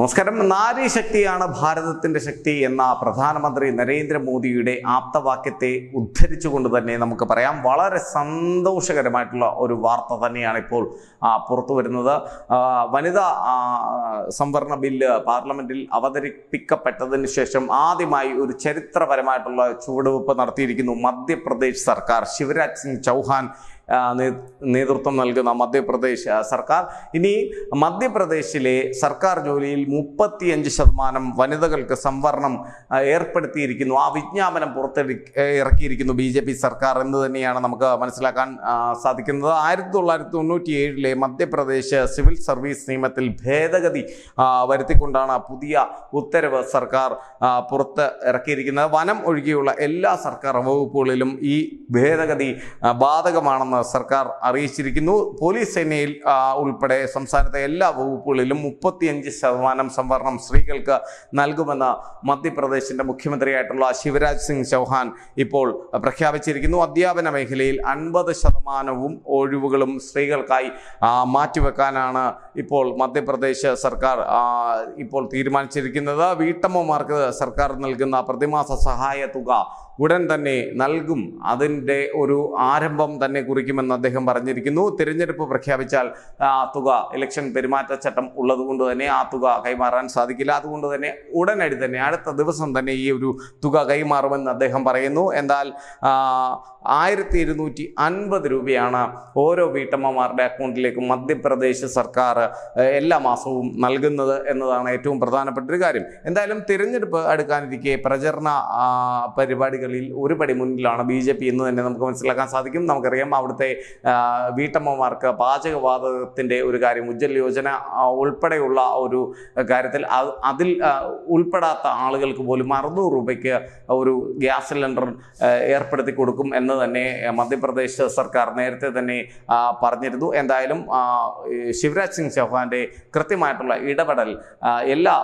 നമസ്കാരം ശക്തിയാണ് ഭാരതത്തിൻ്റെ ശക്തി എന്ന പ്രധാനമന്ത്രി നരേന്ദ്രമോദിയുടെ ആപ്തവാക്യത്തെ ഉദ്ധരിച്ചുകൊണ്ട് തന്നെ നമുക്ക് പറയാം വളരെ സന്തോഷകരമായിട്ടുള്ള ഒരു വാർത്ത തന്നെയാണ് ഇപ്പോൾ പുറത്തു വരുന്നത് വനിതാ സംവരണ ബില്ല് പാർലമെൻറ്റിൽ അവതരിപ്പിക്കപ്പെട്ടതിന് ശേഷം ആദ്യമായി ഒരു ചരിത്രപരമായിട്ടുള്ള ചുവടുവെപ്പ് നടത്തിയിരിക്കുന്നു മധ്യപ്രദേശ് സർക്കാർ ശിവരാജ് സിംഗ് ചൗഹാൻ നേതൃത്വം നൽകുന്ന മധ്യപ്രദേശ് സർക്കാർ ഇനി മധ്യപ്രദേശിലെ സർക്കാർ ജോലിയിൽ മുപ്പത്തിയഞ്ച് ശതമാനം വനിതകൾക്ക് സംവരണം ഏർപ്പെടുത്തിയിരിക്കുന്നു ആ വിജ്ഞാപനം പുറത്തെടു ഇറക്കിയിരിക്കുന്നു ബി ജെ പി സർക്കാർ എന്ന് തന്നെയാണ് നമുക്ക് മനസ്സിലാക്കാൻ സാധിക്കുന്നത് ആയിരത്തി തൊള്ളായിരത്തി തൊണ്ണൂറ്റി ഏഴിലെ മധ്യപ്രദേശ് സിവിൽ സർവീസ് നിയമത്തിൽ ഭേദഗതി വരുത്തിക്കൊണ്ടാണ് പുതിയ ഉത്തരവ് സർക്കാർ പുറത്ത് ഇറക്കിയിരിക്കുന്നത് വനം ഒഴികെയുള്ള എല്ലാ സർക്കാർ വകുപ്പുകളിലും ഈ ഭേദഗതി ബാധകമാണെന്ന് സർക്കാർ അറിയിച്ചിരിക്കുന്നു പോലീസ് സേനയിൽ ഉൾപ്പെടെ സംസ്ഥാനത്തെ എല്ലാ വകുപ്പുകളിലും മുപ്പത്തിയഞ്ച് ശതമാനം സംവരണം സ്ത്രീകൾക്ക് നൽകുമെന്ന് മധ്യപ്രദേശിന്റെ മുഖ്യമന്ത്രിയായിട്ടുള്ള ശിവരാജ് സിംഗ് ചൗഹാൻ ഇപ്പോൾ പ്രഖ്യാപിച്ചിരിക്കുന്നു അധ്യാപന മേഖലയിൽ അൻപത് ശതമാനവും ഒഴിവുകളും സ്ത്രീകൾക്കായി മാറ്റിവെക്കാനാണ് ഇപ്പോൾ മധ്യപ്രദേശ് സർക്കാർ ഇപ്പോൾ തീരുമാനിച്ചിരിക്കുന്നത് വീട്ടമ്മമാർക്ക് സർക്കാർ നൽകുന്ന പ്രതിമാസ സഹായ തുക ഉടൻ തന്നെ നൽകും അതിൻ്റെ ഒരു ആരംഭം തന്നെ കുറിക്കുമെന്ന് അദ്ദേഹം പറഞ്ഞിരിക്കുന്നു തിരഞ്ഞെടുപ്പ് പ്രഖ്യാപിച്ചാൽ ആ തുക ഇലക്ഷൻ പെരുമാറ്റച്ചട്ടം ഉള്ളതുകൊണ്ട് തന്നെ ആ തുക കൈമാറാൻ സാധിക്കില്ല അതുകൊണ്ട് തന്നെ ഉടനടി തന്നെ അടുത്ത ദിവസം തന്നെ ഈ ഒരു തുക കൈമാറുമെന്ന് അദ്ദേഹം പറയുന്നു എന്നാൽ ആയിരത്തി ഇരുന്നൂറ്റി അൻപത് രൂപയാണ് ഓരോ വീട്ടമ്മമാരുടെ അക്കൗണ്ടിലേക്ക് മധ്യപ്രദേശ് സർക്കാർ എല്ലാ മാസവും നൽകുന്നത് എന്നതാണ് ഏറ്റവും പ്രധാനപ്പെട്ട ഒരു കാര്യം എന്തായാലും തിരഞ്ഞെടുപ്പ് അടുക്കാനിരിക്കെ പ്രചരണ പരിപാടികൾ സ്ഥാനാർത്ഥികളിൽ ഒരു പടി മുന്നിലാണ് ബി ജെ പി എന്ന് തന്നെ നമുക്ക് മനസ്സിലാക്കാൻ സാധിക്കും നമുക്കറിയാം അവിടുത്തെ വീട്ടമ്മമാർക്ക് പാചകവാതകത്തിൻ്റെ ഒരു കാര്യം ഉജ്ജൽ യോജന ഉൾപ്പെടെയുള്ള ഒരു കാര്യത്തിൽ അതിൽ ഉൾപ്പെടാത്ത ആളുകൾക്ക് പോലും അറുന്നൂറ് രൂപയ്ക്ക് ഒരു ഗ്യാസ് സിലിണ്ടർ ഏർപ്പെടുത്തി കൊടുക്കും എന്ന് തന്നെ മധ്യപ്രദേശ് സർക്കാർ നേരത്തെ തന്നെ പറഞ്ഞിരുന്നു എന്തായാലും ശിവരാജ് സിംഗ് ചൗഹാൻ്റെ കൃത്യമായിട്ടുള്ള ഇടപെടൽ എല്ലാ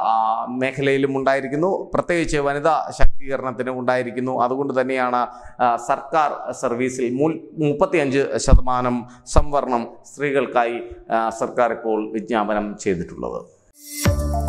മേഖലയിലും ഉണ്ടായിരിക്കുന്നു പ്രത്യേകിച്ച് വനിതാ ശാക്തീകരണത്തിന് ഉണ്ടായിരിക്കുന്നു അത് അതുകൊണ്ട് തന്നെയാണ് സർക്കാർ സർവീസിൽ മൂ മുപ്പത്തിയഞ്ച് ശതമാനം സംവരണം സ്ത്രീകൾക്കായി സർക്കാർ ഇപ്പോൾ വിജ്ഞാപനം ചെയ്തിട്ടുള്ളത്